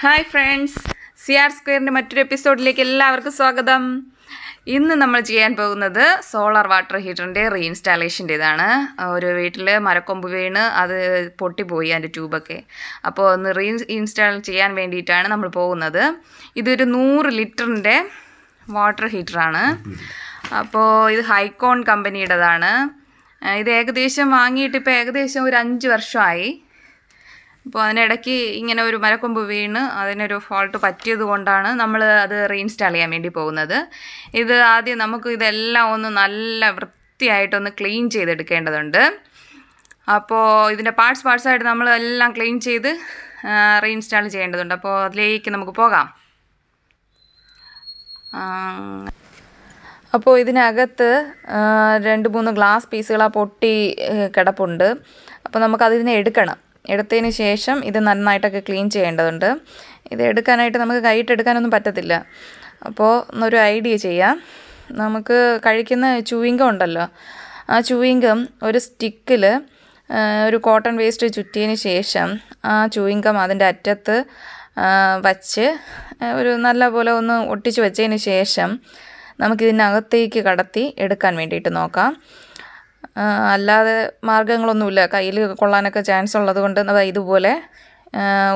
hi friends C R സ്ക്വയറിൻ്റെ മറ്റൊരു എപ്പിസോഡിലേക്ക് എല്ലാവർക്കും സ്വാഗതം ഇന്ന് നമ്മൾ ചെയ്യാൻ പോകുന്നത് സോളാർ വാട്ടർ ഹീറ്ററിൻ്റെ റീഇൻസ്റ്റാളേഷൻ്റേതാണ് ഒരു വീട്ടിൽ മരക്കൊമ്പ് വീണ് അത് പൊട്ടിപ്പോയി അതിൻ്റെ ട്യൂബൊക്കെ അപ്പോൾ ഒന്ന് റീ ഇൻസ്റ്റാൾ ചെയ്യാൻ വേണ്ടിയിട്ടാണ് നമ്മൾ പോകുന്നത് ഇതൊരു നൂറ് ലിറ്ററിൻ്റെ വാട്ടർ ഹീറ്ററാണ് അപ്പോൾ ഇത് ഹൈക്കോൺ കമ്പനിയുടേതാണ് ഇത് ഏകദേശം വാങ്ങിയിട്ട് ഇപ്പോൾ ഏകദേശം ഒരു അഞ്ച് വർഷമായി അപ്പോൾ അതിനിടയ്ക്ക് ഇങ്ങനെ ഒരു മരക്കൊമ്പ് വീണ് അതിനൊരു ഫോൾട്ട് പറ്റിയത് കൊണ്ടാണ് നമ്മൾ അത് റീഇൻസ്റ്റാൾ ചെയ്യാൻ വേണ്ടി പോകുന്നത് ഇത് ആദ്യം നമുക്ക് ഇതെല്ലാം ഒന്ന് നല്ല വൃത്തിയായിട്ടൊന്ന് ക്ലീൻ ചെയ്തെടുക്കേണ്ടതുണ്ട് അപ്പോൾ ഇതിൻ്റെ പാർട്സ് പാർട്സായിട്ട് നമ്മൾ എല്ലാം ക്ലീൻ ചെയ്ത് റീഇൻസ്റ്റാൾ ചെയ്യേണ്ടതുണ്ട് അപ്പോൾ അതിലേക്ക് നമുക്ക് പോകാം അപ്പോൾ ഇതിനകത്ത് രണ്ട് മൂന്ന് ഗ്ലാസ് പീസുകൾ ആ പൊട്ടി കിടപ്പുണ്ട് അപ്പോൾ നമുക്കതിനെ എടുക്കണം എടുത്തതിന് ശേഷം ഇത് നന്നായിട്ടൊക്കെ ക്ലീൻ ചെയ്യേണ്ടതുണ്ട് ഇത് എടുക്കാനായിട്ട് നമുക്ക് കൈയിട്ടെടുക്കാനൊന്നും പറ്റത്തില്ല അപ്പോൾ ഒന്നൊരു ഐഡിയ ചെയ്യാം നമുക്ക് കഴിക്കുന്ന ചൂയിങ്കം ഉണ്ടല്ലോ ആ ചൂയിങ്കം ഒരു സ്റ്റിക്കിൽ ഒരു കോട്ടൺ വേസ്റ്റ് ചുറ്റിയതിന് ശേഷം ആ ചൂയിങ്കം അതിൻ്റെ അറ്റത്ത് വച്ച് ഒരു നല്ല പോലെ ഒന്ന് ഒട്ടിച്ച് വെച്ചതിന് ശേഷം നമുക്കിതിനകത്തേക്ക് കടത്തി എടുക്കാൻ വേണ്ടിയിട്ട് നോക്കാം അല്ലാതെ മാർഗ്ഗങ്ങളൊന്നുമില്ല കയ്യിൽ കൊള്ളാനൊക്കെ ചാൻസ് ഉള്ളത് കൊണ്ട് ഇതുപോലെ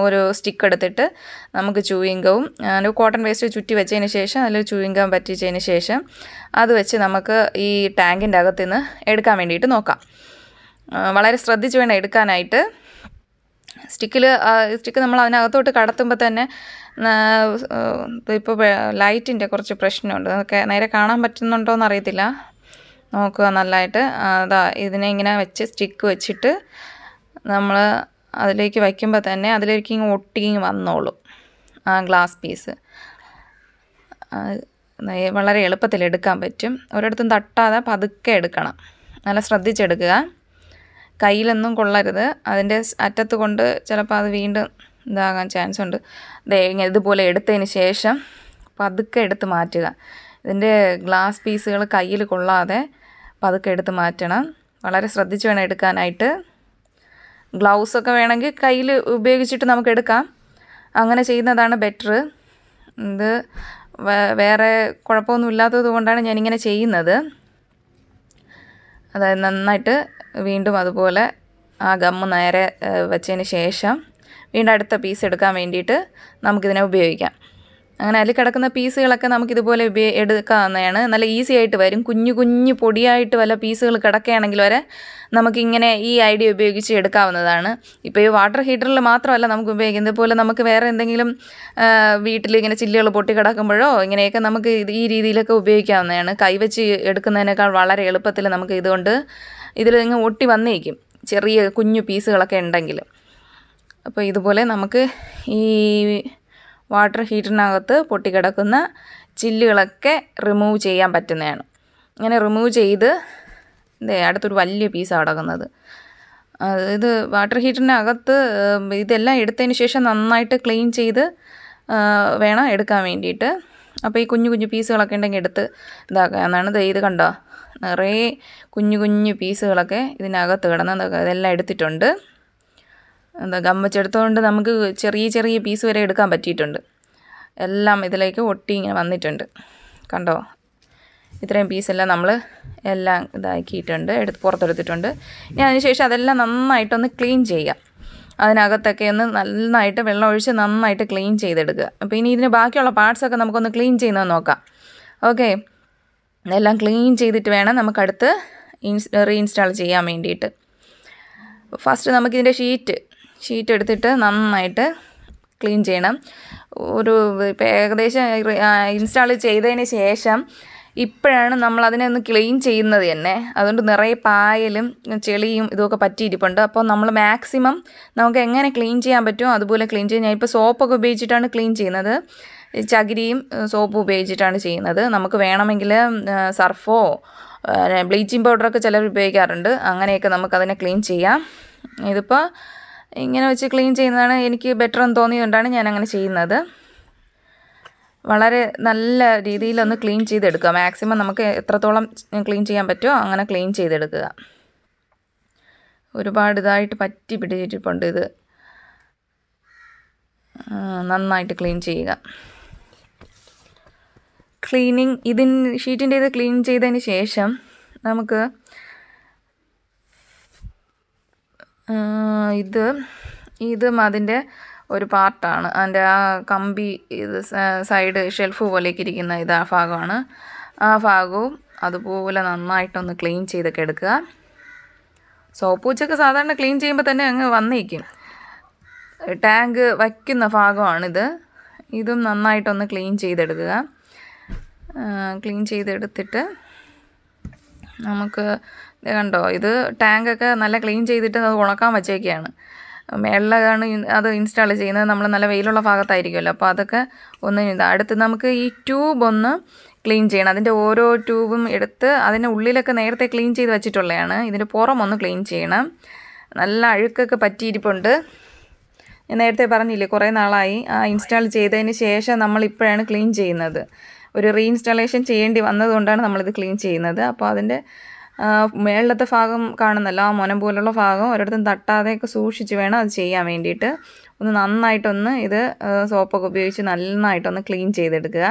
ഒരു സ്റ്റിക്ക് എടുത്തിട്ട് നമുക്ക് ചൂയിങ്കവും കോട്ടൺ വേസ്റ്റ് ചുറ്റി വെച്ചതിന് ശേഷം അതിൽ ചൂയിങ്കം പറ്റിച്ചതിന് ശേഷം അത് വെച്ച് നമുക്ക് ഈ ടാങ്കിൻ്റെ അകത്തു നിന്ന് എടുക്കാൻ വേണ്ടിയിട്ട് നോക്കാം വളരെ ശ്രദ്ധിച്ച് വേണം എടുക്കാനായിട്ട് സ്റ്റിക്കിൽ സ്റ്റിക്ക് നമ്മൾ അതിനകത്തോട്ട് കടത്തുമ്പോൾ തന്നെ ഇപ്പോൾ ലൈറ്റിൻ്റെ കുറച്ച് പ്രശ്നമുണ്ട് അതൊക്കെ നേരെ കാണാൻ പറ്റുന്നുണ്ടോ എന്നറിയത്തില്ല നോക്കുക നല്ലതായിട്ട് അതാ ഇതിനെ ഇങ്ങനെ വെച്ച് സ്റ്റിക്ക് വെച്ചിട്ട് നമ്മൾ അതിലേക്ക് വയ്ക്കുമ്പോൾ തന്നെ അതിലേക്ക് ഇങ്ങനെ ഒട്ടിങ്ങി വന്നോളും ആ ഗ്ലാസ് പീസ് വളരെ എളുപ്പത്തിൽ എടുക്കാൻ പറ്റും ഒരിടത്തും തട്ടാതെ പതുക്കെ എടുക്കണം നല്ല ശ്രദ്ധിച്ചെടുക്കുക കയ്യിലൊന്നും കൊള്ളരുത് അതിൻ്റെ അറ്റത്ത് കൊണ്ട് ചിലപ്പോൾ അത് വീണ്ടും ഇതാകാൻ ചാൻസ് ഉണ്ട് ഇങ്ങനെ ഇതുപോലെ എടുത്തതിന് ശേഷം പതുക്കെ എടുത്ത് മാറ്റുക ഇതിൻ്റെ ഗ്ലാസ് പീസുകൾ കയ്യിൽ കൊള്ളാതെ അപ്പോൾ അതൊക്കെ എടുത്ത് മാറ്റണം വളരെ ശ്രദ്ധിച്ച് വേണം എടുക്കാനായിട്ട് ഗ്ലൗസ് ഒക്കെ വേണമെങ്കിൽ കയ്യിൽ ഉപയോഗിച്ചിട്ട് നമുക്ക് എടുക്കാം അങ്ങനെ ചെയ്യുന്നതാണ് ബെറ്റർ ഇത് വേറെ കുഴപ്പമൊന്നും ഇല്ലാത്തത് കൊണ്ടാണ് ഞാനിങ്ങനെ ചെയ്യുന്നത് അതായത് നന്നായിട്ട് വീണ്ടും അതുപോലെ ആ ഗമ്മ് നേരെ വെച്ചതിന് ശേഷം വീണ്ടും അടുത്ത പീസ് എടുക്കാൻ വേണ്ടിയിട്ട് നമുക്കിതിനെ ഉപയോഗിക്കാം അങ്ങനെ അതിൽ കിടക്കുന്ന പീസുകളൊക്കെ നമുക്ക് നമുക്കിതുപോലെ എടുക്കാവുന്നതാണ് നല്ല ഈസി ആയിട്ട് വരും കുഞ്ഞു കുഞ്ഞു പൊടിയായിട്ട് വല്ല പീസുകൾ കിടക്കുകയാണെങ്കിൽ വരെ നമുക്കിങ്ങനെ ഈ ഐഡിയ ഉപയോഗിച്ച് എടുക്കാവുന്നതാണ് ഇപ്പോൾ ഈ വാട്ടർ ഹീറ്ററിൽ മാത്രമല്ല നമുക്ക് ഉപയോഗിക്കുന്നത് ഇതുപോലെ നമുക്ക് വേറെ എന്തെങ്കിലും വീട്ടിൽ ഇങ്ങനെ ചില്ലുകൾ പൊട്ടി കിടക്കുമ്പോഴോ ഇങ്ങനെയൊക്കെ നമുക്ക് ഈ രീതിയിലൊക്കെ ഉപയോഗിക്കാവുന്നതാണ് കൈവച്ച് എടുക്കുന്നതിനേക്കാൾ വളരെ എളുപ്പത്തിൽ നമുക്ക് ഇതുകൊണ്ട് ഇതിൽ ഇങ്ങ് ഒട്ടി വന്നേക്കും ചെറിയ കുഞ്ഞു പീസുകളൊക്കെ ഉണ്ടെങ്കിൽ അപ്പോൾ ഇതുപോലെ നമുക്ക് ഈ വാട്ടർ ഹീറ്ററിനകത്ത് പൊട്ടിക്കിടക്കുന്ന ചില്ലുകളൊക്കെ റിമൂവ് ചെയ്യാൻ പറ്റുന്നതാണ് ഇങ്ങനെ റിമൂവ് ചെയ്ത് ഇതേ അടുത്തൊരു വലിയ പീസാണ് കിടക്കുന്നത് ഇത് വാട്ടർ ഹീറ്ററിനകത്ത് ഇതെല്ലാം എടുത്തതിന് ശേഷം നന്നായിട്ട് ക്ലീൻ ചെയ്ത് വേണം എടുക്കാൻ വേണ്ടിയിട്ട് അപ്പോൾ ഈ കുഞ്ഞു കുഞ്ഞു പീസുകളൊക്കെ ഉണ്ടെങ്കിൽ എടുത്ത് ഇതാക്കുക എന്നാണ് ഇത് കണ്ടോ നിറയെ കുഞ്ഞു കുഞ്ഞു പീസുകളൊക്കെ ഇതിനകത്ത് കിടന്ന് ഇതെല്ലാം എടുത്തിട്ടുണ്ട് എന്താ ഗമ്മച്ചെടുത്തതുകൊണ്ട് നമുക്ക് ചെറിയ ചെറിയ പീസ് വരെ എടുക്കാൻ പറ്റിയിട്ടുണ്ട് എല്ലാം ഇതിലേക്ക് ഒട്ടി ഇങ്ങനെ വന്നിട്ടുണ്ട് കണ്ടോ ഇത്രയും പീസെല്ലാം നമ്മൾ എല്ലാം ഇതാക്കിയിട്ടുണ്ട് എടുത്ത് പുറത്തെടുത്തിട്ടുണ്ട് ഇനി അതിനുശേഷം അതെല്ലാം നന്നായിട്ടൊന്ന് ക്ലീൻ ചെയ്യുക അതിനകത്തൊക്കെ ഒന്ന് നന്നായിട്ട് വെള്ളം ഒഴിച്ച് നന്നായിട്ട് ക്ലീൻ ചെയ്തെടുക്കുക അപ്പോൾ ഇനി ഇതിന് ബാക്കിയുള്ള പാർട്സൊക്കെ നമുക്കൊന്ന് ക്ലീൻ ചെയ്യുന്നത് നോക്കാം ഓക്കെ എല്ലാം ക്ലീൻ ചെയ്തിട്ട് വേണം നമുക്കടുത്ത് ഇൻസ് റീഇൻസ്റ്റാൾ ചെയ്യാൻ വേണ്ടിയിട്ട് ഫസ്റ്റ് നമുക്കിതിൻ്റെ ഷീറ്റ് ഷീറ്റ് എടുത്തിട്ട് നന്നായിട്ട് ക്ലീൻ ചെയ്യണം ഒരു ഇപ്പം ഏകദേശം ഇൻസ്റ്റാൾ ചെയ്തതിന് ശേഷം ഇപ്പോഴാണ് നമ്മൾ അതിനെ ഒന്ന് ക്ലീൻ ചെയ്യുന്നത് തന്നെ അതുകൊണ്ട് നിറയെ പായലും ചെളിയും ഇതൊക്കെ പറ്റിയിരിപ്പുണ്ട് അപ്പോൾ നമ്മൾ മാക്സിമം നമുക്ക് എങ്ങനെ ക്ലീൻ ചെയ്യാൻ പറ്റുമോ അതുപോലെ ക്ലീൻ ഞാൻ ഞാനിപ്പോൾ സോപ്പൊക്കെ ഉപയോഗിച്ചിട്ടാണ് ക്ലീൻ ചെയ്യുന്നത് ചകിരിയും സോപ്പും ഉപയോഗിച്ചിട്ടാണ് ചെയ്യുന്നത് നമുക്ക് വേണമെങ്കിൽ സർഫോ ബ്ലീച്ചിങ് പൗഡറൊക്കെ ചിലർ ഉപയോഗിക്കാറുണ്ട് അങ്ങനെയൊക്കെ നമുക്കതിനെ ക്ലീൻ ചെയ്യാം ഇതിപ്പോൾ ഇങ്ങനെ വെച്ച് ക്ലീൻ ചെയ്യുന്നതാണ് എനിക്ക് ബെറ്റർ എന്ന് തോന്നിയതുകൊണ്ടാണ് ഞാൻ അങ്ങനെ ചെയ്യുന്നത് വളരെ നല്ല രീതിയിലൊന്ന് ക്ലീൻ ചെയ്തെടുക്കുക മാക്സിമം നമുക്ക് എത്രത്തോളം ക്ലീൻ ചെയ്യാൻ പറ്റുമോ അങ്ങനെ ക്ലീൻ ചെയ്തെടുക്കുക ഒരുപാട് ഇതായിട്ട് പറ്റി പിടിച്ചിട്ടുണ്ട് ഇത് നന്നായിട്ട് ക്ലീൻ ചെയ്യുക ക്ലീനിങ് ഇതിൻ ഷീറ്റിൻ്റെ ഇത് ക്ലീൻ ചെയ്തതിന് ശേഷം നമുക്ക് ഇത് ഇതും അതിൻ്റെ ഒരു പാർട്ടാണ് അതിൻ്റെ ആ കമ്പി ഇത് സൈഡ് ഷെൽഫ് പോലേക്ക് ഇരിക്കുന്ന ഇതാ ഭാഗമാണ് ആ ഭാഗവും അതുപോലെ നന്നായിട്ടൊന്ന് ക്ലീൻ ചെയ്തൊക്കെ എടുക്കുക സോപ്പ് പൂച്ചൊക്കെ സാധാരണ ക്ലീൻ ചെയ്യുമ്പോൾ തന്നെ അങ്ങ് വന്നേക്കും ടാങ്ക് വയ്ക്കുന്ന ഭാഗമാണിത് ഇതും നന്നായിട്ടൊന്ന് ക്ലീൻ ചെയ്തെടുക്കുക ക്ലീൻ ചെയ്തെടുത്തിട്ട് നമുക്ക് ഇത് കണ്ടോ ഇത് ടാങ്കൊക്കെ നല്ല ക്ലീൻ ചെയ്തിട്ട് അത് ഉണക്കാൻ വച്ചേക്കുകയാണ് മേളിലാണ് അത് ഇൻസ്റ്റാൾ ചെയ്യുന്നത് നമ്മൾ നല്ല വെയിലുള്ള ഭാഗത്തായിരിക്കുമല്ലോ അപ്പോൾ അതൊക്കെ ഒന്ന് ഇത് അടുത്ത് നമുക്ക് ഈ ട്യൂബ് ഒന്ന് ക്ലീൻ ചെയ്യണം അതിൻ്റെ ഓരോ ട്യൂബും എടുത്ത് അതിൻ്റെ ഉള്ളിലൊക്കെ നേരത്തെ ക്ലീൻ ചെയ്ത് വെച്ചിട്ടുള്ളതാണ് ഇതിൻ്റെ പുറം ഒന്ന് ക്ലീൻ ചെയ്യണം നല്ല അഴുക്കൊക്കെ പറ്റിയിരിപ്പുണ്ട് ഞാൻ നേരത്തെ പറഞ്ഞില്ലേ കുറേ നാളായി ആ ഇൻസ്റ്റാൾ ചെയ്തതിന് ശേഷം നമ്മൾ ഇപ്പോഴാണ് ക്ലീൻ ചെയ്യുന്നത് ഒരു റീഇൻസ്റ്റാളേഷൻ ചെയ്യേണ്ടി വന്നതുകൊണ്ടാണ് നമ്മളിത് ക്ലീൻ ചെയ്യുന്നത് അപ്പോൾ അതിൻ്റെ മേളിലത്തെ ഭാഗം കാണുന്നല്ലോ ആ മുനം പോലുള്ള ഭാഗം ഒരിടത്തും തട്ടാതെയൊക്കെ സൂക്ഷിച്ച് വേണം അത് ചെയ്യാൻ വേണ്ടിയിട്ട് ഒന്ന് നന്നായിട്ടൊന്ന് ഇത് സോപ്പൊക്കെ ഉപയോഗിച്ച് നന്നായിട്ടൊന്ന് ക്ലീൻ ചെയ്തെടുക്കുക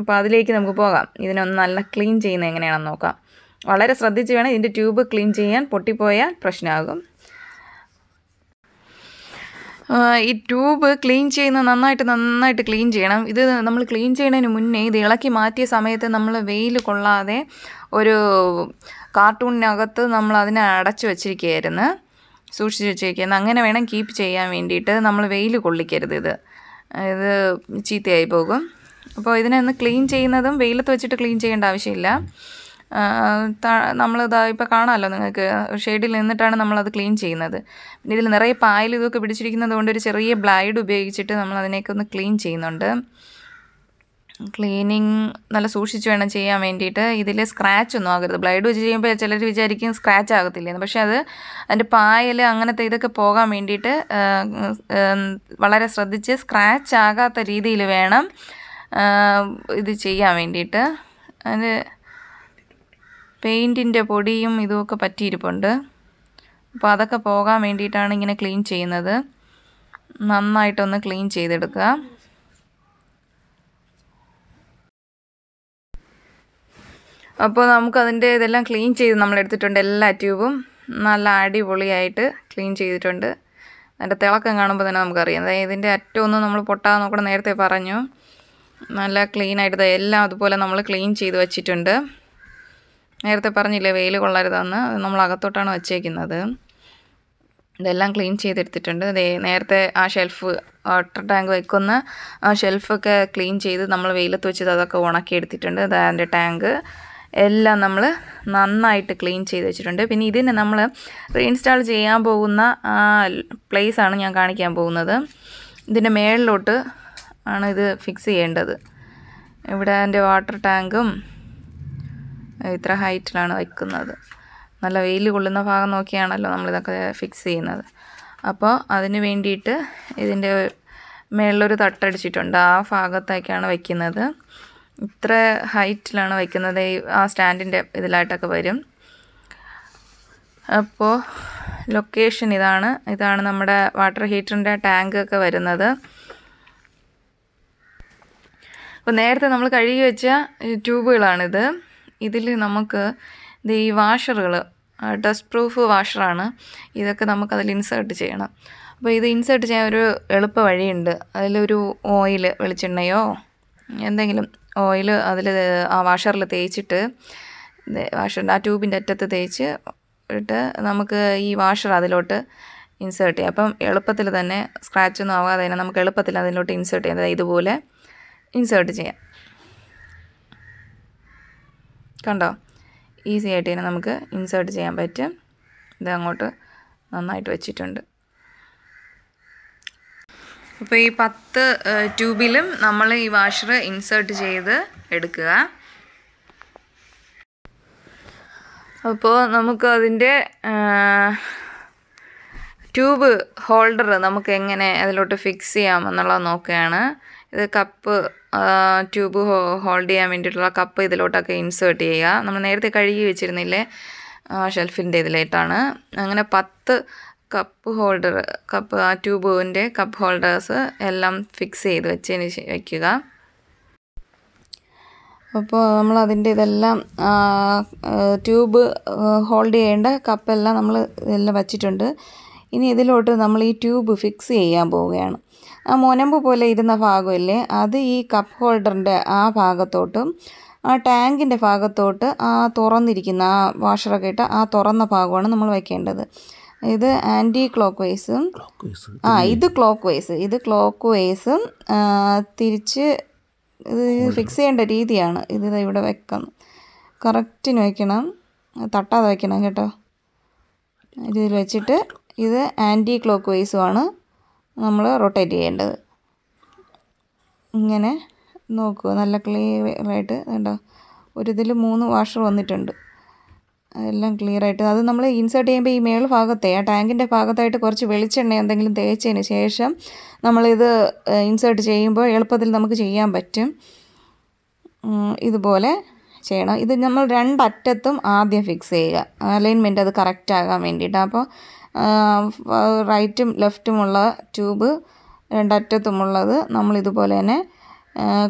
അപ്പോൾ അതിലേക്ക് നമുക്ക് പോകാം ഇതിനൊന്ന് നല്ല ക്ലീൻ ചെയ്യുന്നത് എങ്ങനെയാണെന്ന് നോക്കാം വളരെ ശ്രദ്ധിച്ച് വേണം ഇതിൻ്റെ ട്യൂബ് ക്ലീൻ ചെയ്യാൻ പൊട്ടിപ്പോയാൽ പ്രശ്നമാകും ഈ ട്യൂബ് ക്ലീൻ ചെയ്യുന്ന നന്നായിട്ട് നന്നായിട്ട് ക്ലീൻ ചെയ്യണം ഇത് നമ്മൾ ക്ലീൻ ചെയ്യുന്നതിന് മുന്നേ ഇത് ഇളക്കി മാറ്റിയ സമയത്ത് നമ്മൾ വെയിൽ കൊള്ളാതെ ഒരു കാർട്ടൂണിനകത്ത് നമ്മൾ അതിനെ അടച്ചു വെച്ചിരിക്കുകയായിരുന്നു സൂക്ഷിച്ച് വെച്ചിരിക്കുന്നത് അങ്ങനെ വേണം കീപ്പ് ചെയ്യാൻ വേണ്ടിയിട്ട് നമ്മൾ വെയിൽ കൊള്ളിക്കരുത് ഇത് ഇത് ചീത്തയായി പോകും അപ്പോൾ ഇതിനെ ഒന്ന് ക്ലീൻ ചെയ്യുന്നതും വെയിലത്ത് വെച്ചിട്ട് ക്ലീൻ ചെയ്യേണ്ട ആവശ്യമില്ല നമ്മൾ ഇതാ ഇപ്പോൾ കാണാമല്ലോ നിങ്ങൾക്ക് ഷെയ്ഡിൽ നിന്നിട്ടാണ് നമ്മളത് ക്ലീൻ ചെയ്യുന്നത് പിന്നെ ഇതിൽ നിറയെ പായൽ ഇതൊക്കെ പിടിച്ചിരിക്കുന്നത് കൊണ്ട് ഒരു ചെറിയ ബ്ലൈഡ് ഉപയോഗിച്ചിട്ട് നമ്മൾ അതിനെയൊക്കെ ഒന്ന് ക്ലീൻ ചെയ്യുന്നുണ്ട് ക്ലീനിങ് നല്ല സൂക്ഷിച്ച് വേണം ചെയ്യാൻ വേണ്ടിയിട്ട് ഇതിൽ സ്ക്രാച്ച് ഒന്നും ആകരുത് ബ്ലൈഡ് വെച്ച് ചെയ്യുമ്പോൾ ചിലർ വിചാരിക്കും സ്ക്രാച്ച് ആകത്തില്ലെന്ന് പക്ഷേ അത് അതിൻ്റെ പായൽ അങ്ങനത്തെ ഇതൊക്കെ പോകാൻ വേണ്ടിയിട്ട് വളരെ ശ്രദ്ധിച്ച് സ്ക്രാച്ച് ആകാത്ത രീതിയിൽ വേണം ഇത് ചെയ്യാൻ വേണ്ടിയിട്ട് അതിൻ്റെ പെയിൻറ്റിൻ്റെ പൊടിയും ഇതുമൊക്കെ പറ്റിയിരിപ്പുണ്ട് അപ്പോൾ അതൊക്കെ പോകാൻ വേണ്ടിയിട്ടാണ് ഇങ്ങനെ ക്ലീൻ ചെയ്യുന്നത് നന്നായിട്ടൊന്ന് ക്ലീൻ ചെയ്തെടുക്കുക അപ്പോൾ നമുക്കതിൻ്റെ ഇതെല്ലാം ക്ലീൻ ചെയ്ത് നമ്മളെടുത്തിട്ടുണ്ട് എല്ലാ ട്യൂബും നല്ല അടിപൊളിയായിട്ട് ക്ലീൻ ചെയ്തിട്ടുണ്ട് അതിൻ്റെ തിളക്കം കാണുമ്പോൾ തന്നെ നമുക്കറിയാം അതായത് ഇതിൻ്റെ അറ്റമൊന്നും നമ്മൾ പൊട്ടാതെ നോക്കണം നേരത്തെ പറഞ്ഞു നല്ല ക്ലീൻ ആയിട്ട് എല്ലാം അതുപോലെ നമ്മൾ ക്ലീൻ ചെയ്ത് വെച്ചിട്ടുണ്ട് നേരത്തെ പറഞ്ഞില്ലേ വെയിൽ കൊള്ളരുതെന്ന് നമ്മൾ അകത്തോട്ടാണ് വച്ചേക്കുന്നത് ഇതെല്ലാം ക്ലീൻ ചെയ്തെടുത്തിട്ടുണ്ട് അതേ നേരത്തെ ആ ഷെൽഫ് വാട്ടർ ടാങ്ക് വെക്കുന്ന ആ ഷെൽഫൊക്കെ ക്ലീൻ ചെയ്ത് നമ്മൾ വെയിലത്ത് വെച്ചത് അതൊക്കെ ഉണക്കിയെടുത്തിട്ടുണ്ട് അതിൻ്റെ ടാങ്ക് എല്ലാം നമ്മൾ നന്നായിട്ട് ക്ലീൻ ചെയ്ത് വെച്ചിട്ടുണ്ട് പിന്നെ ഇതിനെ നമ്മൾ റീഇൻസ്റ്റാൾ ചെയ്യാൻ പോകുന്ന പ്ലേസ് ആണ് ഞാൻ കാണിക്കാൻ പോകുന്നത് ഇതിൻ്റെ മേളിലോട്ട് ആണ് ഇത് ഫിക്സ് ചെയ്യേണ്ടത് ഇവിടെ എൻ്റെ വാട്ടർ ടാങ്കും ഇത്ര ഹൈറ്റിലാണ് വയ്ക്കുന്നത് നല്ല വെയിൽ കൊള്ളുന്ന ഭാഗം നോക്കിയാണല്ലോ നമ്മളിതൊക്കെ ഫിക്സ് ചെയ്യുന്നത് അപ്പോൾ അതിന് വേണ്ടിയിട്ട് ഇതിൻ്റെ മേളിലൊരു തട്ടടിച്ചിട്ടുണ്ട് ആ ഭാഗത്തേക്കാണ് വയ്ക്കുന്നത് ഇത്ര ഹൈറ്റിലാണ് വയ്ക്കുന്നത് ആ സ്റ്റാൻഡിൻ്റെ ഇതിലായിട്ടൊക്കെ വരും അപ്പോൾ ലൊക്കേഷൻ ഇതാണ് ഇതാണ് നമ്മുടെ വാട്ടർ ഹീറ്ററിൻ്റെ ടാങ്ക് ഒക്കെ വരുന്നത് അപ്പോൾ നേരത്തെ നമ്മൾ കഴുകി വെച്ച ട്യൂബുകളാണിത് ഇതിൽ നമുക്ക് ഇത് ഈ വാഷറുകൾ ഡസ്റ്റ് പ്രൂഫ് വാഷറാണ് ഇതൊക്കെ നമുക്കതിൽ ഇൻസേർട്ട് ചെയ്യണം അപ്പോൾ ഇത് ഇൻസേർട്ട് ചെയ്യാൻ ഒരു എളുപ്പ വഴിയുണ്ട് അതിലൊരു ഓയിൽ വെളിച്ചെണ്ണയോ എന്തെങ്കിലും ഓയിൽ അതിൽ ആ വാഷറിൽ തേച്ചിട്ട് വാഷറിൻ്റെ ആ ട്യൂബിൻ്റെ അറ്റത്ത് തേച്ച് ഇട്ട് നമുക്ക് ഈ വാഷർ അതിലോട്ട് ഇൻസേർട്ട് ചെയ്യാം അപ്പം എളുപ്പത്തിൽ തന്നെ സ്ക്രാച്ചൊന്നും ആവാതെ തന്നെ നമുക്ക് എളുപ്പത്തിൽ അതിലോട്ട് ഇൻസേർട്ട് ചെയ്യാം അതായത് ഇതുപോലെ ഇൻസേർട്ട് ചെയ്യാം കണ്ടോ ഈസി ആയിട്ട് തന്നെ നമുക്ക് ഇൻസേർട്ട് ചെയ്യാൻ പറ്റും ഇത് അങ്ങോട്ട് നന്നായിട്ട് വെച്ചിട്ടുണ്ട് അപ്പോൾ ഈ പത്ത് ട്യൂബിലും നമ്മൾ ഈ വാഷർ ഇൻസേർട്ട് ചെയ്ത് എടുക്കുക അപ്പോൾ നമുക്ക് അതിൻ്റെ ട്യൂബ് ഹോൾഡർ നമുക്ക് എങ്ങനെ അതിലോട്ട് ഫിക്സ് ചെയ്യാമെന്നുള്ളത് നോക്കുകയാണ് ഇത് കപ്പ് ട്യൂബ് ഹോൾഡ് ചെയ്യാൻ വേണ്ടിയിട്ടുള്ള കപ്പ് ഇതിലോട്ടൊക്കെ ഇൻസേർട്ട് ചെയ്യുക നമ്മൾ നേരത്തെ കഴുകി വെച്ചിരുന്നില്ലേ ഷെൽഫിൻ്റെ ഇതിലേട്ടാണ് അങ്ങനെ പത്ത് കപ്പ് ഹോൾഡർ കപ്പ് ആ ട്യൂബിൻ്റെ കപ്പ് ഹോൾഡേഴ്സ് എല്ലാം ഫിക്സ് ചെയ്ത് വെച്ചതിന് വയ്ക്കുക അപ്പോൾ നമ്മൾ അതിൻ്റെ ഇതെല്ലാം ട്യൂബ് ഹോൾഡ് ചെയ്യേണ്ട കപ്പെല്ലാം നമ്മൾ ഇതെല്ലാം വച്ചിട്ടുണ്ട് ഇനി ഇതിലോട്ട് നമ്മൾ ഈ ട്യൂബ് ഫിക്സ് ചെയ്യാൻ പോവുകയാണ് ആ മുനമ്പ് പോലെ ഇരുന്ന ഭാഗമില്ലേ അത് ഈ കപ്പ് ഹോൾഡറിൻ്റെ ആ ഭാഗത്തോട്ടും ആ ടാങ്കിൻ്റെ ഭാഗത്തോട്ട് ആ തുറന്നിരിക്കുന്ന ആ വാഷറൊക്കെ ഇട്ട ആ തുറന്ന ഭാഗമാണ് നമ്മൾ വയ്ക്കേണ്ടത് ഇത് ആൻറ്റി ക്ലോക്ക് വൈസും ആ ഇത് ക്ലോക്ക് വൈസ് ഇത് ക്ലോക്ക് വൈസും തിരിച്ച് ഇത് ഫിക്സ് ചെയ്യേണ്ട രീതിയാണ് ഇത് ഇവിടെ വെക്കണം കറക്റ്റിന് വയ്ക്കണം തട്ടാതെ വയ്ക്കണം കേട്ടോ ഇതിൽ വെച്ചിട്ട് ഇത് ആൻറ്റി ക്ലോക്ക് വൈസുമാണ് നമ്മൾ റൊട്ടേറ്റ് ചെയ്യേണ്ടത് ഇങ്ങനെ നോക്കുക നല്ല ക്ലിയറായിട്ട് ആയിട്ട് കണ്ടോ ഒരു മൂന്ന് വാഷർ വന്നിട്ടുണ്ട് എല്ലാം ക്ലിയറായിട്ട് അത് നമ്മൾ ഇൻസേർട്ട് ചെയ്യുമ്പോൾ ഈ മേൾ ഭാഗത്തെ ആ ടാങ്കിൻ്റെ ഭാഗത്തായിട്ട് കുറച്ച് വെളിച്ചെണ്ണ എന്തെങ്കിലും തേച്ചതിന് ശേഷം നമ്മളിത് ഇൻസേർട്ട് ചെയ്യുമ്പോൾ എളുപ്പത്തിൽ നമുക്ക് ചെയ്യാൻ പറ്റും ഇതുപോലെ ചെയ്യണം ഇത് നമ്മൾ രണ്ടറ്റത്തും ആദ്യം ഫിക്സ് ചെയ്യുക അലൈൻമെൻറ്റ് അത് കറക്റ്റ് ആകാൻ വേണ്ടിയിട്ട് അപ്പോൾ റൈറ്റും ലെഫ്റ്റുമുള്ള ട്യൂബ് രണ്ടറ്റത്തുമുള്ളത് നമ്മൾ ഇതുപോലെ തന്നെ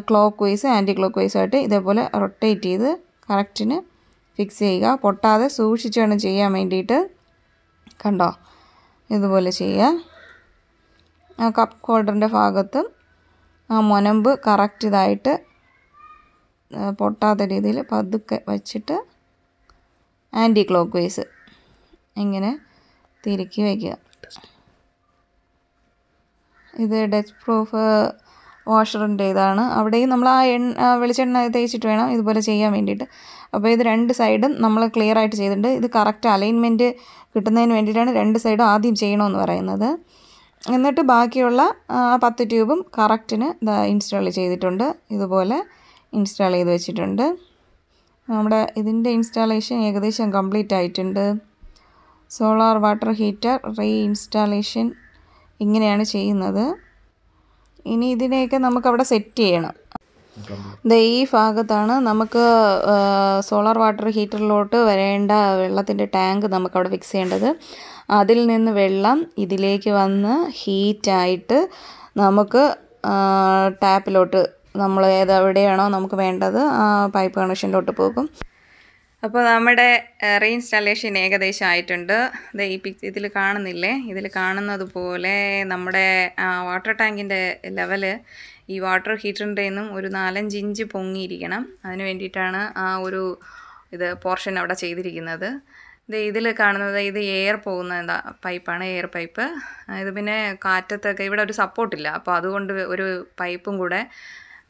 ക്ലോക്ക് വൈസ് ആൻറ്റി ക്ലോക്ക് വൈസായിട്ട് ഇതേപോലെ റൊട്ടേറ്റ് ചെയ്ത് കറക്റ്റിന് ഫിക്സ് ചെയ്യുക പൊട്ടാതെ സൂക്ഷിച്ച് വേണം ചെയ്യാൻ വേണ്ടിയിട്ട് കണ്ടോ ഇതുപോലെ ചെയ്യുക ആ കപ്പ് ഹോൾഡറിൻ്റെ ഭാഗത്തും ആ മുനമ്പ് കറക്റ്റ് ഇതായിട്ട് പൊട്ടാത്ത രീതിയിൽ പതുക്കെ വച്ചിട്ട് ആൻറ്റി ക്ലോക്ക് വൈസ് ഇങ്ങനെ തിരുക്കി വയ്ക്കുക ഇത് ഡച്ച് പ്രൂഫ് വാഷറിൻ്റേതാണ് അവിടെയും നമ്മൾ ആ എണ്ണ വെളിച്ചെണ്ണ തേച്ചിട്ട് വേണം ഇതുപോലെ ചെയ്യാൻ വേണ്ടിയിട്ട് അപ്പോൾ ഇത് രണ്ട് സൈഡും നമ്മൾ ക്ലിയർ ആയിട്ട് ചെയ്തിട്ടുണ്ട് ഇത് കറക്റ്റ് അലൈൻമെൻറ്റ് കിട്ടുന്നതിന് വേണ്ടിയിട്ടാണ് രണ്ട് സൈഡും ആദ്യം ചെയ്യണമെന്ന് പറയുന്നത് എന്നിട്ട് ബാക്കിയുള്ള പത്ത് ട്യൂബും കറക്റ്റിന് ഇൻസ്റ്റാൾ ചെയ്തിട്ടുണ്ട് ഇതുപോലെ ഇൻസ്റ്റാൾ ചെയ്ത് വെച്ചിട്ടുണ്ട് നമ്മുടെ ഇതിൻ്റെ ഇൻസ്റ്റാളേഷൻ ഏകദേശം കംപ്ലീറ്റ് ആയിട്ടുണ്ട് solar water heater reinstallation ഇങ്ങനെയാണ് ചെയ്യുന്നത് ഇനി ഇതിനെയൊക്കെ നമുക്കവിടെ സെറ്റ് ചെയ്യണം ഈ ഭാഗത്താണ് നമുക്ക് സോളാർ വാട്ടർ ഹീറ്ററിലോട്ട് വരേണ്ട വെള്ളത്തിൻ്റെ ടാങ്ക് നമുക്കവിടെ ഫിക്സ് ചെയ്യേണ്ടത് അതിൽ നിന്ന് വെള്ളം ഇതിലേക്ക് വന്ന് ഹീറ്റായിട്ട് നമുക്ക് ടാപ്പിലോട്ട് നമ്മൾ ഏത് നമുക്ക് വേണ്ടത് ആ പൈപ്പ് കണക്ഷനിലോട്ട് പോകും അപ്പോൾ നമ്മുടെ റീഇൻസ്റ്റാളേഷൻ ഏകദേശം ആയിട്ടുണ്ട് ഇത് ഈ പിക് ഇതിൽ കാണുന്നില്ലേ ഇതിൽ കാണുന്നത് പോലെ നമ്മുടെ വാട്ടർ ടാങ്കിൻ്റെ ലെവല് ഈ വാട്ടർ ഹീറ്ററിൻ്റെ നിന്നും ഒരു നാലഞ്ച് ഇഞ്ച് പൊങ്ങിയിരിക്കണം അതിന് വേണ്ടിയിട്ടാണ് ആ ഒരു ഇത് പോർഷൻ അവിടെ ചെയ്തിരിക്കുന്നത് ഇത് ഇതിൽ കാണുന്നത് ഇത് എയർ പോകുന്ന എന്താ പൈപ്പാണ് എയർ പൈപ്പ് ഇത് പിന്നെ കാറ്റത്തൊക്കെ ഇവിടെ ഒരു സപ്പോർട്ടില്ല അപ്പോൾ അതുകൊണ്ട് ഒരു പൈപ്പും കൂടെ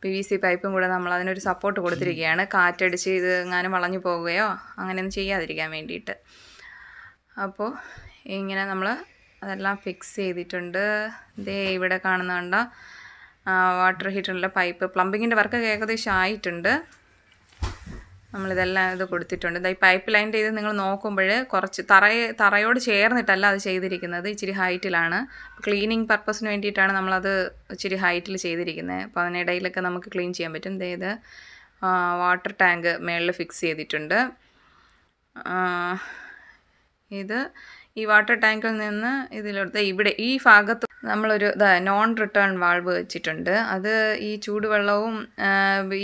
പി വി സി പൈപ്പും കൂടെ നമ്മൾ അതിനൊരു സപ്പോർട്ട് കൊടുത്തിരിക്കുകയാണ് കാറ്റടിച്ച് ഇത് എങ്ങാനും വളഞ്ഞു പോവുകയോ അങ്ങനെയൊന്നും ചെയ്യാതിരിക്കാൻ വേണ്ടിയിട്ട് അപ്പോൾ ഇങ്ങനെ നമ്മൾ അതെല്ലാം ഫിക്സ് ചെയ്തിട്ടുണ്ട് ഇതേ ഇവിടെ കാണുന്നുണ്ട് വാട്ടർ ഹീറ്ററിലെ പൈപ്പ് പ്ലംബിങ്ങിൻ്റെ വർക്ക് ഏകദേശം ആയിട്ടുണ്ട് നമ്മളിതെല്ലാം ഇത് കൊടുത്തിട്ടുണ്ട് ഈ പൈപ്പ് ലൈൻ്റെ ഇത് നിങ്ങൾ നോക്കുമ്പോൾ കുറച്ച് തറയെ തറയോട് ചേർന്നിട്ടല്ല അത് ചെയ്തിരിക്കുന്നത് ഇച്ചിരി ഹൈറ്റിലാണ് ക്ലീനിങ് പർപ്പസിന് വേണ്ടിയിട്ടാണ് നമ്മളത് ഇച്ചിരി ഹൈറ്റിൽ ചെയ്തിരിക്കുന്നത് അപ്പോൾ അതിനിടയിലൊക്കെ നമുക്ക് ക്ലീൻ ചെയ്യാൻ പറ്റും ഇത് വാട്ടർ ടാങ്ക് മേളിൽ ഫിക്സ് ചെയ്തിട്ടുണ്ട് ഇത് ഈ വാട്ടർ ടാങ്കിൽ നിന്ന് ഇതിലെടുത്ത് ഇവിടെ ഈ ഭാഗത്ത് നമ്മളൊരു ഇതാ നോൺ റിട്ടേൺ വാൾവ് വെച്ചിട്ടുണ്ട് അത് ഈ ചൂടുവെള്ളവും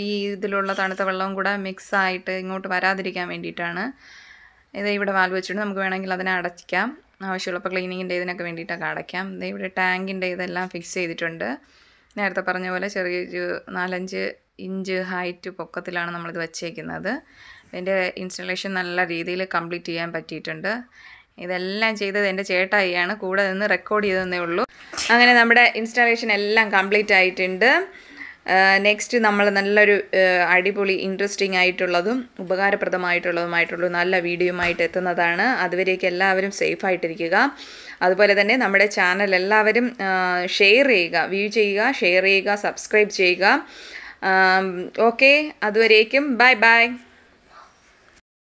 ഈ ഇതിലുള്ള തണുത്ത വെള്ളവും കൂടെ മിക്സ് ആയിട്ട് ഇങ്ങോട്ട് വരാതിരിക്കാൻ വേണ്ടിയിട്ടാണ് ഇത് ഇവിടെ വാൽവ് വെച്ചിട്ടുണ്ട് നമുക്ക് വേണമെങ്കിൽ അതിനെ അടയ്ക്കാം ആവശ്യമുള്ളപ്പോൾ ക്ലീനിങ്ങിൻ്റെ ഇതിനൊക്കെ വേണ്ടിയിട്ടൊക്കെ അടയ്ക്കാം ഇത് ഇവിടെ ടാങ്കിൻ്റെ ഇതെല്ലാം ഫിക്സ് ചെയ്തിട്ടുണ്ട് നേരത്തെ പറഞ്ഞ പോലെ ചെറിയ നാലഞ്ച് ഇഞ്ച് ഹൈറ്റ് പൊക്കത്തിലാണ് നമ്മളിത് വെച്ചേക്കുന്നത് ഇതിൻ്റെ ഇൻസ്റ്റലേഷൻ നല്ല രീതിയിൽ കംപ്ലീറ്റ് ചെയ്യാൻ പറ്റിയിട്ടുണ്ട് ഇതെല്ലാം ചെയ്തത് എൻ്റെ ചേട്ടായിയാണ് കൂടെ നിന്ന് റെക്കോർഡ് ചെയ്തതെന്നേ ഉള്ളൂ അങ്ങനെ നമ്മുടെ ഇൻസ്റ്റാളേഷൻ എല്ലാം കംപ്ലീറ്റ് ആയിട്ടുണ്ട് നെക്സ്റ്റ് നമ്മൾ നല്ലൊരു അടിപൊളി ഇൻട്രസ്റ്റിംഗ് ആയിട്ടുള്ളതും ഉപകാരപ്രദമായിട്ടുള്ളതുമായിട്ടുള്ള നല്ല വീഡിയോയുമായിട്ട് എത്തുന്നതാണ് അതുവരേക്ക് എല്ലാവരും സേഫ് ആയിട്ടിരിക്കുക അതുപോലെ തന്നെ നമ്മുടെ ചാനൽ എല്ലാവരും ഷെയർ ചെയ്യുക വ്യൂ ചെയ്യുക ഷെയർ ചെയ്യുക സബ്സ്ക്രൈബ് ചെയ്യുക ഓക്കെ അതുവരേക്കും ബൈ ബൈ